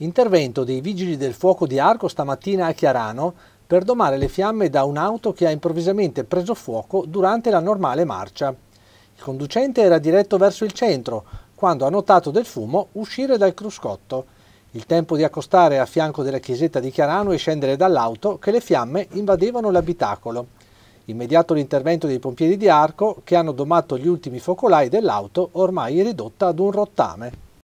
Intervento dei vigili del fuoco di Arco stamattina a Chiarano per domare le fiamme da un'auto che ha improvvisamente preso fuoco durante la normale marcia. Il conducente era diretto verso il centro quando ha notato del fumo uscire dal cruscotto. Il tempo di accostare a fianco della chiesetta di Chiarano e scendere dall'auto che le fiamme invadevano l'abitacolo. Immediato l'intervento dei pompieri di Arco che hanno domato gli ultimi focolai dell'auto ormai ridotta ad un rottame.